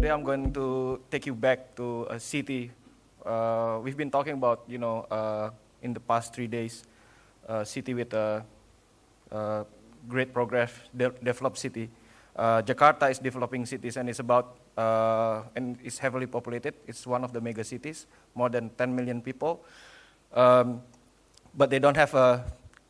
Today I'm going to take you back to a city uh, we've been talking about, you know, uh, in the past three days, a city with a, great progress, de developed city. Uh, Jakarta is developing cities and it's about, uh, and it's heavily populated. It's one of the mega cities, more than 10 million people. Um, but they don't have a,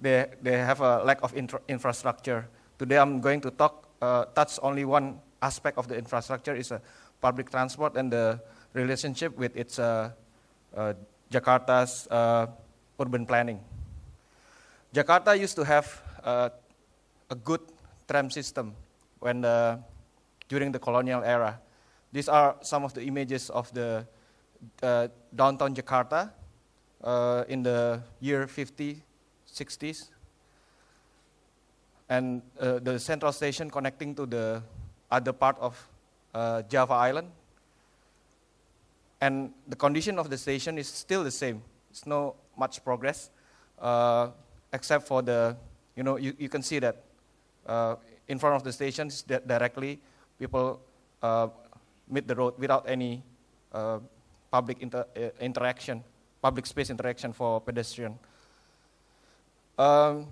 they, they have a lack of infrastructure. Today I'm going to talk, uh, touch only one aspect of the infrastructure is a uh, public transport and the relationship with its uh, uh, Jakarta's uh, urban planning. Jakarta used to have uh, a good tram system when the, during the colonial era. These are some of the images of the downtown Jakarta in the year 50, 60s and uh, the central station connecting to the other part of uh, Java Island. And the condition of the station is still the same. It's no much progress, uh, except for the, you know, you, you can see that uh, in front of the stations directly, people uh, meet the road without any uh, public inter uh, interaction, public space interaction for pedestrian. Um,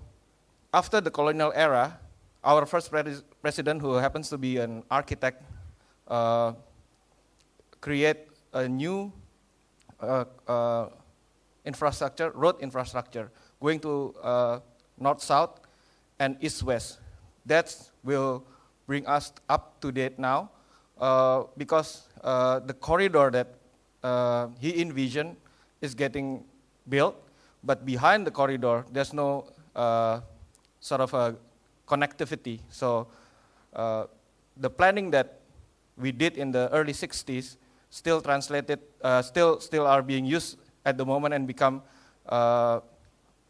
after the colonial era, our first president, who happens to be an architect, uh, create a new uh, uh, infrastructure, road infrastructure, going to uh, north-south and east-west. That will bring us up to date now uh, because uh, the corridor that he envisioned is getting built, but behind the corridor, there's no sort of a connectivity. So uh, the planning that we did in the early 60s still translated, uh, still, still are being used at the moment and become uh,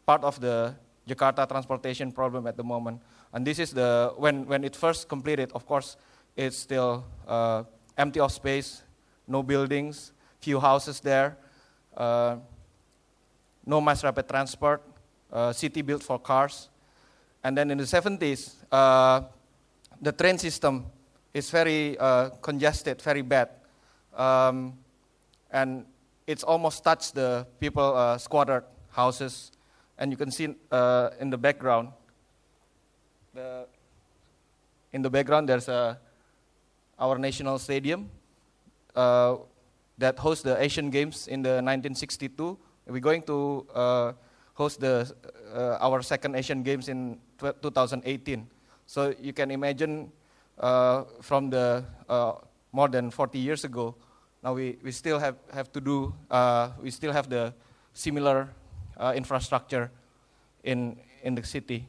part of the Jakarta transportation problem at the moment. And this is the, when, when it first completed, of course, it's still uh, empty of space, no buildings, few houses there, uh, no mass rapid transport, uh, city built for cars, and then in the 70s, uh, the train system is very uh, congested, very bad. Um, and it's almost touched the people uh, squatted houses. And you can see uh, in the background, the, in the background, there's a, uh, our national stadium uh, that hosts the Asian Games in the 1962. We're going to host the, our second Asian Games in 2018. So you can imagine uh, from the uh, more than 40 years ago, now we, we still have, have to do, uh, we still have the similar uh, infrastructure in, in the city.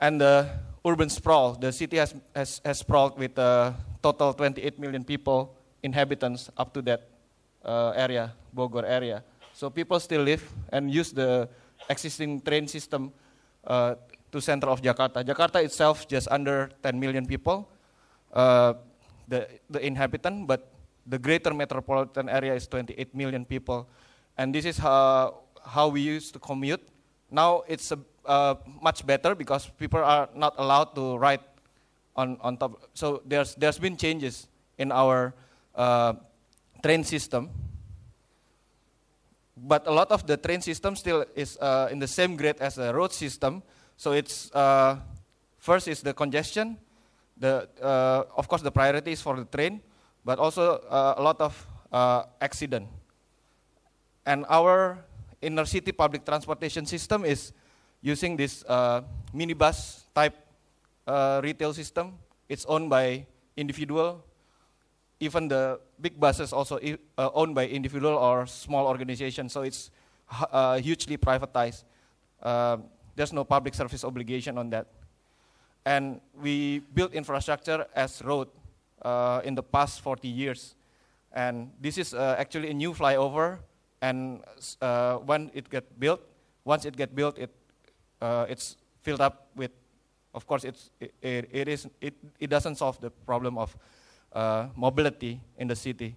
And the urban sprawl, the city has, has, has sprawled with a total 28 million people, inhabitants up to that uh, area, Bogor area. So people still live and use the existing train system uh, to center of Jakarta. Jakarta itself just under 10 million people, uh, the, the inhabitant, but the greater metropolitan area is 28 million people. And this is how, how we used to commute. Now it's a, uh, much better because people are not allowed to ride on, on top. So there's, there's been changes in our uh, train system. But a lot of the train system still is uh, in the same grade as the road system, so it's uh, first is the congestion. The uh, of course the priority is for the train, but also uh, a lot of uh, accident. And our inner city public transportation system is using this uh, minibus type uh, retail system. It's owned by individual. Even the big buses also owned by individual or small organizations. So it's hugely privatized. There's no public service obligation on that. And we built infrastructure as road uh, in the past 40 years. And this is uh, actually a new flyover. And uh, when it get built, once it get built, it uh, it's filled up with. Of course, it's it, it, it is it it doesn't solve the problem of uh, mobility in the city.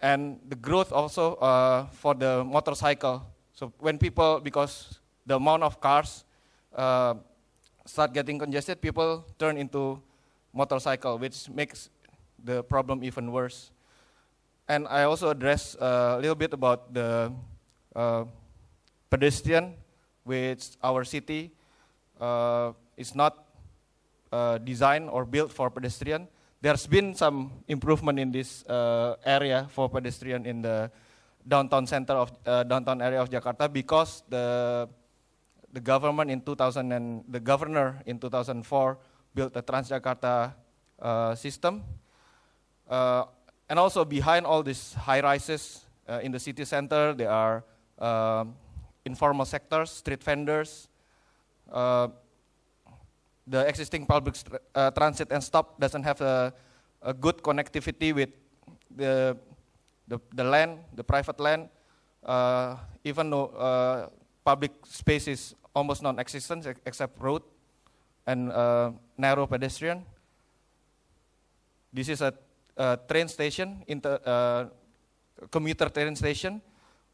And the growth also uh, for the motorcycle so when people, because the amount of cars uh, start getting congested, people turn into motorcycle, which makes the problem even worse. And I also address uh, a little bit about the uh, pedestrian, which our city uh, is not uh, designed or built for pedestrian. There's been some improvement in this area for pedestrian in the downtown center of uh, downtown area of Jakarta because the the government in 2000 and the governor in 2004 built the Transjakarta uh, system. Uh, and also behind all these high rises uh, in the city center, there are uh, informal sectors, street vendors. Uh, the existing public uh, transit and stop doesn't have a, a good connectivity with the the, the land, the private land, uh, even though uh, public space is almost non-existent except road and uh, narrow pedestrian. This is a, a train station, inter, uh, commuter train station.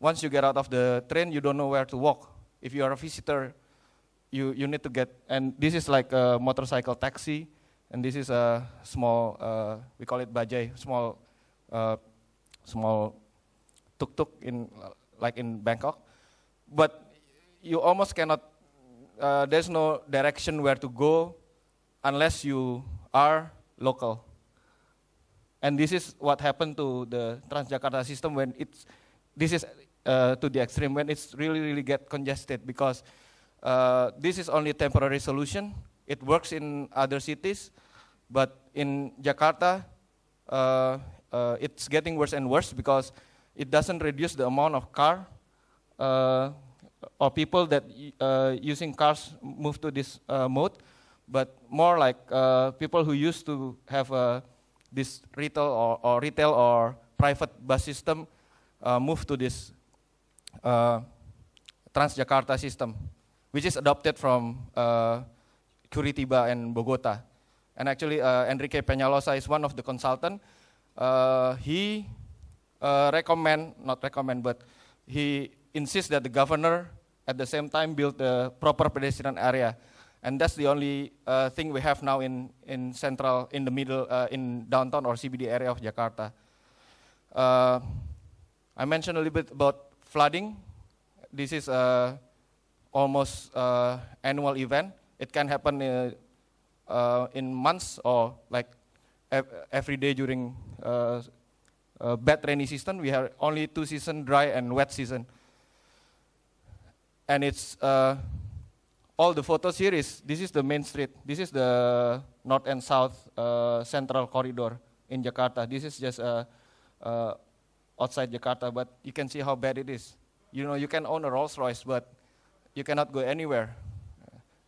Once you get out of the train, you don't know where to walk. If you are a visitor, you, you need to get, and this is like a motorcycle taxi, and this is a small, uh, we call it bajai, small uh, small tuk-tuk in like in Bangkok, but you almost cannot. Uh, there's no direction where to go unless you are local. And this is what happened to the Transjakarta system when it's this is uh, to the extreme when it's really really get congested because uh, this is only a temporary solution. It works in other cities, but in Jakarta, uh, uh, it's getting worse and worse because it doesn't reduce the amount of car uh, or people that uh, using cars move to this uh, mode, but more like uh, people who used to have uh, this retail or, or, retail or private bus system move to this Transjakarta system, which is adopted from Curitiba and Bogota. And actually, Enrique Peñalosa is one of the consultants uh, he uh, recommend, not recommend, but he insists that the governor at the same time build the proper pedestrian area. And that's the only uh, thing we have now in, in central, in the middle, uh, in downtown or CBD area of Jakarta. Uh, I mentioned a little bit about flooding. This is a uh, almost uh, annual event. It can happen uh, in months or like every day during uh, uh, bad rainy season. We have only two season, dry and wet season. And it's uh, all the photos here is this is the main street. This is the north and south uh, central corridor in Jakarta. This is just uh, uh, outside Jakarta, but you can see how bad it is. You know, you can own a Rolls Royce, but you cannot go anywhere.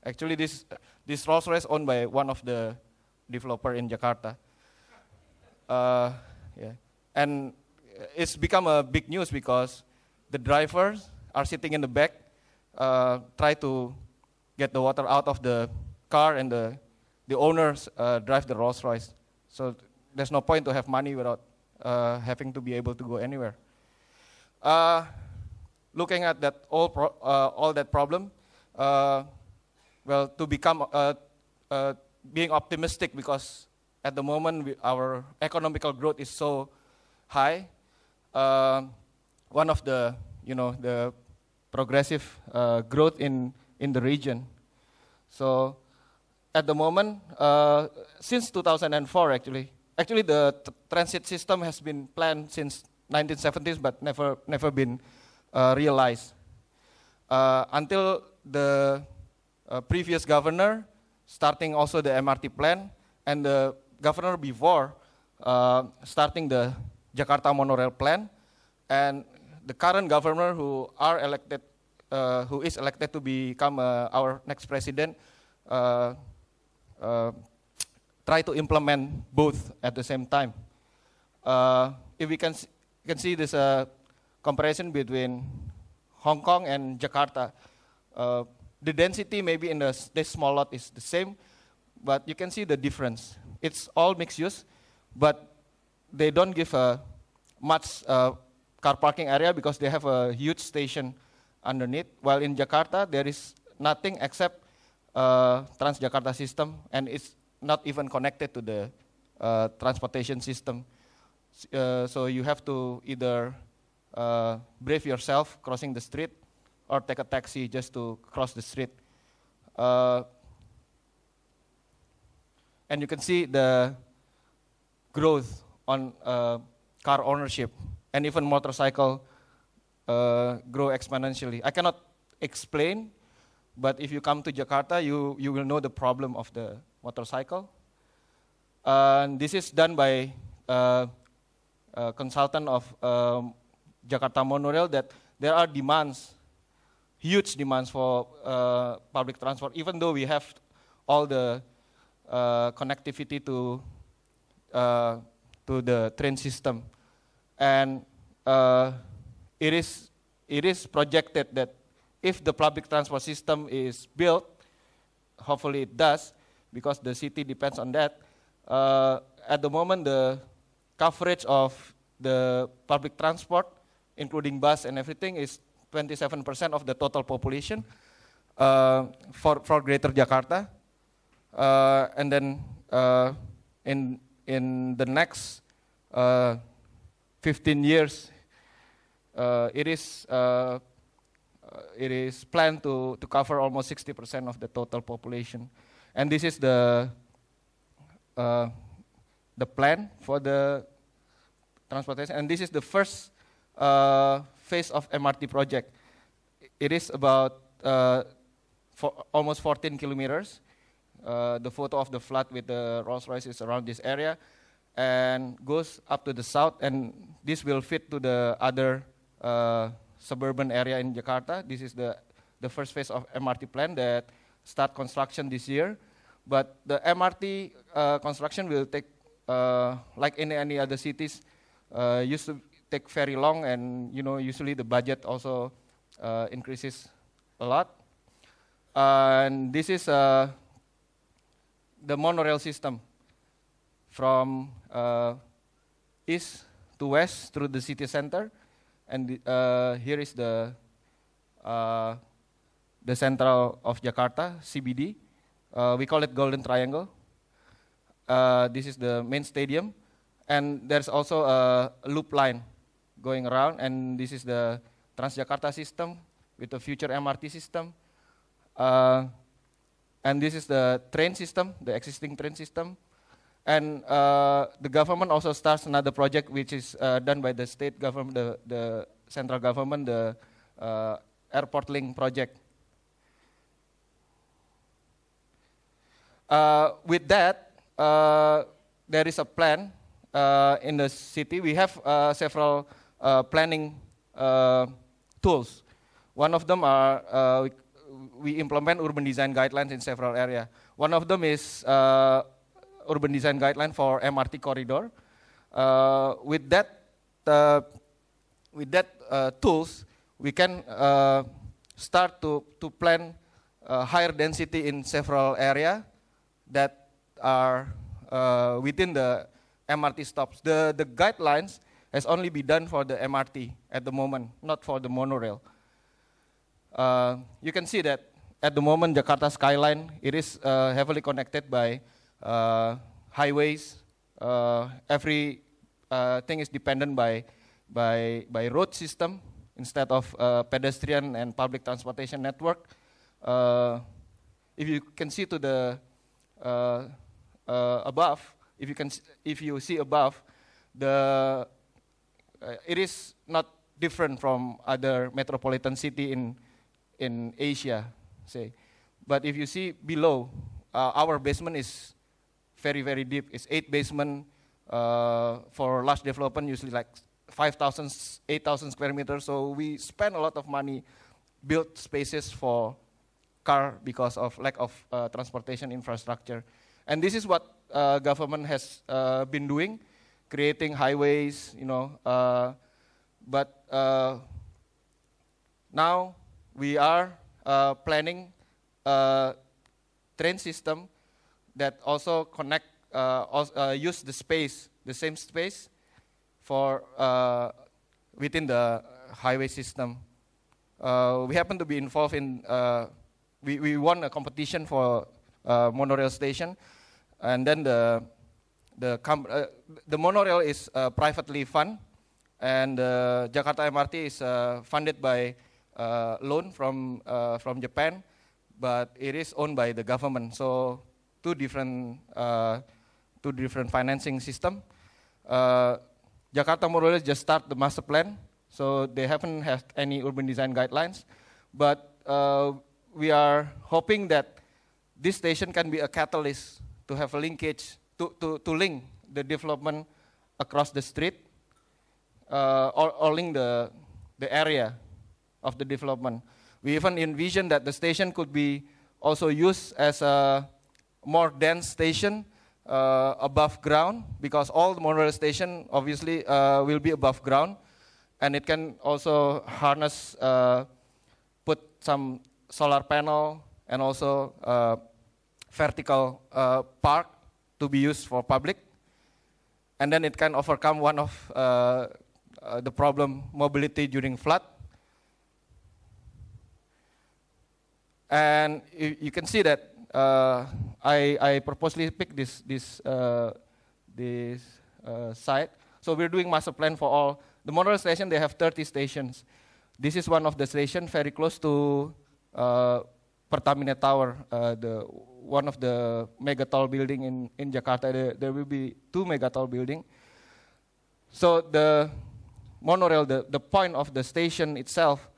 Actually, this this Rolls Royce owned by one of the developer in Jakarta. Uh, yeah. And it's become a big news because the drivers are sitting in the back, uh, try to get the water out of the car, and the, the owners uh, drive the Rolls Royce. So there's no point to have money without uh, having to be able to go anywhere. Uh, looking at that all, pro- uh, all that problem, well, to become being optimistic because at the moment, we, our economical growth is so high. Uh, one of the, you know, the progressive uh, growth in, in the region. So at the moment, uh, since 2004 actually, actually the transit system has been planned since 1970s but never, never been uh, realized. Uh, until the uh, previous governor, starting also the MRT plan, and the governor before uh, starting the Jakarta monorail plan, and the current governor who are elected, uh, who is elected to become uh, our next president, uh, uh, try to implement both at the same time. Uh, if we can, you can see this comparison between Hong Kong and Jakarta, the density maybe in the, this small lot is the same, but you can see the difference it's all mixed use, but they don't give a uh, much uh, car parking area because they have a huge station underneath. While in Jakarta, there is nothing except uh, Transjakarta system, and it's not even connected to the uh, transportation system. Uh, so you have to either uh, brave yourself crossing the street or take a taxi just to cross the street. Uh, and you can see the growth on uh, car ownership and even motorcycle uh, grow exponentially. I cannot explain, but if you come to Jakarta, you, you will know the problem of the motorcycle. Uh, this is done by uh, a consultant of um, Jakarta Monorail that there are demands, huge demands for uh, public transport, even though we have all the uh, connectivity to uh, to the train system, and uh, it is it is projected that if the public transport system is built, hopefully it does, because the city depends on that. Uh, at the moment, the coverage of the public transport, including bus and everything, is 27% of the total population uh, for for Greater Jakarta uh, and then uh, in, in the next uh, 15 years, uh, it, is, uh, it is planned to, to cover almost 60% of the total population. And this is the, the plan for the transportation. And this is the first phase of MRT project. It is about uh, for almost 14 kilometers, uh, the photo of the flood with the Rolls Royce is around this area and goes up to the south, and this will fit to the other uh, suburban area in Jakarta. This is the, the first phase of MRT plan that start construction this year. But the MRT uh, construction will take, uh, like in any other cities, uh, used to take very long, and you know usually the budget also uh, increases a lot. and this is a the monorail system from uh, east to west through the city center. And uh, here is the, uh, the central of Jakarta, CBD. Uh, we call it Golden Triangle. Uh, this is the main stadium. And there's also a loop line going around. And this is the Transjakarta system with the future MRT system. Uh, and this is the train system, the existing train system. And uh, the government also starts another project which is uh, done by the state government, the, the central government, the uh, airport link project. Uh, with that, uh, there is a plan uh, in the city. We have several planning tools. One of them are we implement urban design guidelines in several areas. One of them is uh, urban design guideline for MRT corridor. Uh, with that, uh, with that uh, tools, we can uh, start to, to plan uh, higher density in several areas that are within the MRT stops. The, the guidelines has only been done for the MRT at the moment, not for the monorail. Uh, you can see that at the moment, Jakarta skyline, it is uh, heavily connected by uh, highways. Uh, every uh, thing is dependent by, by, by road system instead of pedestrian and public transportation network. if you can see to the above, if you, can, if you see above, the, it is not different from other metropolitan city in in Asia, say. But if you see below, uh, our basement is very, very deep. It's eight basement uh, for large development, usually like 5,000, 8,000 square meters. So we spend a lot of money build spaces for car because of lack of uh, transportation infrastructure. And this is what uh, government has uh, been doing, creating highways, you know. Uh, but uh, now we are uh, planning a train system that also connect, uh, also, uh, use the space, the same space for uh, within the highway system. we happen to be involved in, we, we won a competition for monorail station, and then the the, uh, the, monorail is uh, privately funded, and uh, Jakarta MRT is funded by uh, loan from, uh, from Japan, but it is owned by the government. So two different, uh, two different financing system. Uh, Jakarta more or less just start the master plan, so they haven't had any urban design guidelines. But uh, we are hoping that this station can be a catalyst to have a linkage, to, to, to link the development across the street uh, or, or link the, the area of the development. We even envisioned that the station could be also used as a more dense station uh, above ground because all the monorail station obviously uh, will be above ground and it can also harness, uh, put some solar panel and also uh, vertical uh, park to be used for public. And then it can overcome one of uh, the problem mobility during flood And you, you can see that uh, I, I purposely picked this, this, uh, this uh, site. So we're doing master plan for all. The monorail station, they have 30 stations. This is one of the stations very close to uh, Pertamina Tower, uh, the one of the mega tall building in, in Jakarta. There, there will be two mega tall building. So the monorail, the, the point of the station itself,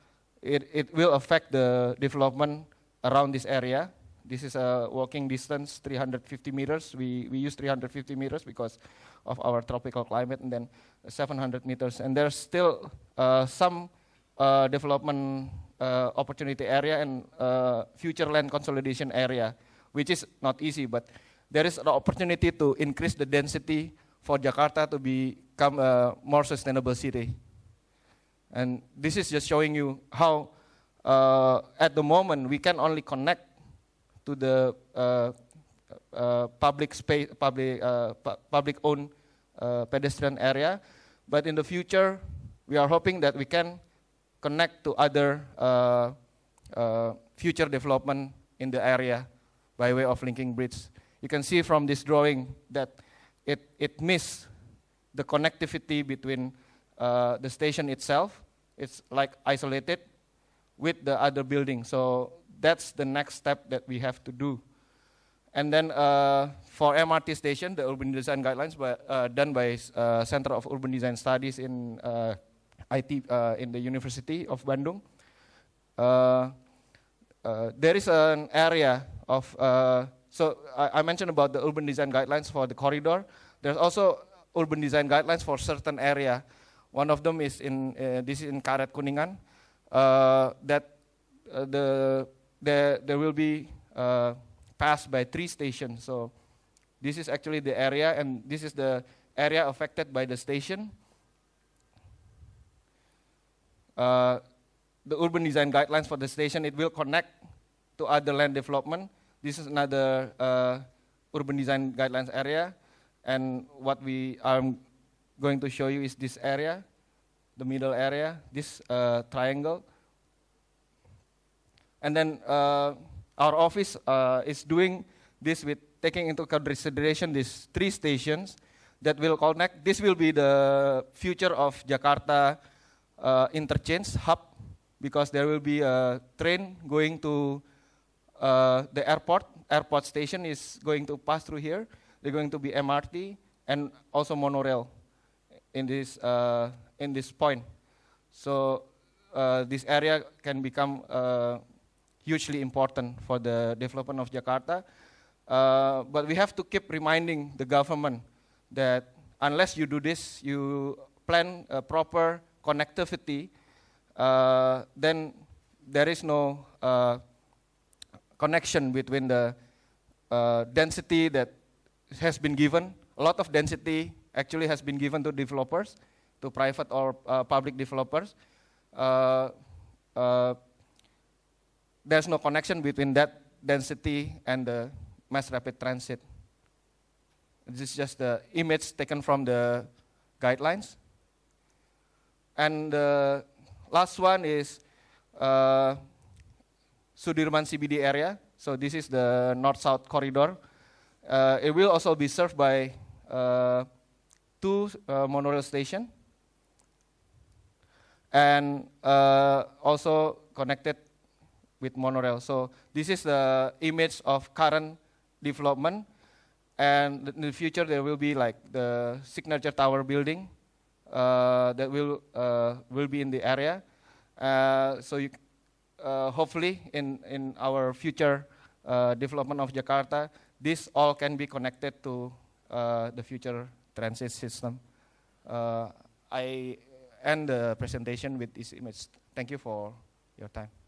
it, it will affect the development around this area. This is a walking distance, 350 meters. We, we use 350 meters because of our tropical climate, and then 700 meters. And there's still uh, some uh, development uh, opportunity area and uh, future land consolidation area, which is not easy, but there is an opportunity to increase the density for Jakarta to become a more sustainable city. And this is just showing you how uh, at the moment, we can only connect to the uh, uh, public space, public, uh, pu public owned uh, pedestrian area. But in the future, we are hoping that we can connect to other uh, future development in the area by way of linking bridge. You can see from this drawing that it, it miss the connectivity between the station itself. It's like isolated with the other building. So that's the next step that we have to do. And then uh, for MRT station, the urban design guidelines were uh, done by uh, Center of Urban Design Studies in uh, IT uh, in the University of Bandung. Uh, there is an area of so I, I, mentioned about the urban design guidelines for the corridor. There's also urban design guidelines for certain area. One of them is in this is in Karet Kuningan. Uh, that uh, the, the, there will be uh, passed by three stations. So this is actually the area, and this is the area affected by the station. Uh, the urban design guidelines for the station, it will connect to other land development. This is another uh, urban design guidelines area. And what we are going to show you is this area the middle area, this uh, triangle. And then uh, our office uh, is doing this with taking into consideration these three stations that will connect. This will be the future of Jakarta uh, interchange hub because there will be a train going to uh, the airport. Airport station is going to pass through here. They're going to be MRT and also monorail in this uh, in this point. So uh, this area can become uh, hugely important for the development of Jakarta. Uh, but we have to keep reminding the government that unless you do this, you plan a proper connectivity, uh, then there is no uh, connection between the uh, density that has been given. A lot of density actually has been given to developers to private or uh, public developers. Uh, uh, there's no connection between that density and the mass rapid transit. This is just the image taken from the guidelines. And the last one is uh, Sudirman CBD area. So this is the north-south corridor. Uh, it will also be served by uh, two uh, monorail stations and uh, also connected with monorail. So this is the image of current development. And in the future, there will be like the signature tower building uh, that will uh, will be in the area. Uh, so you, uh, hopefully, in in our future uh, development of Jakarta, this all can be connected to the future transit system. I end the presentation with this image. Thank you for your time.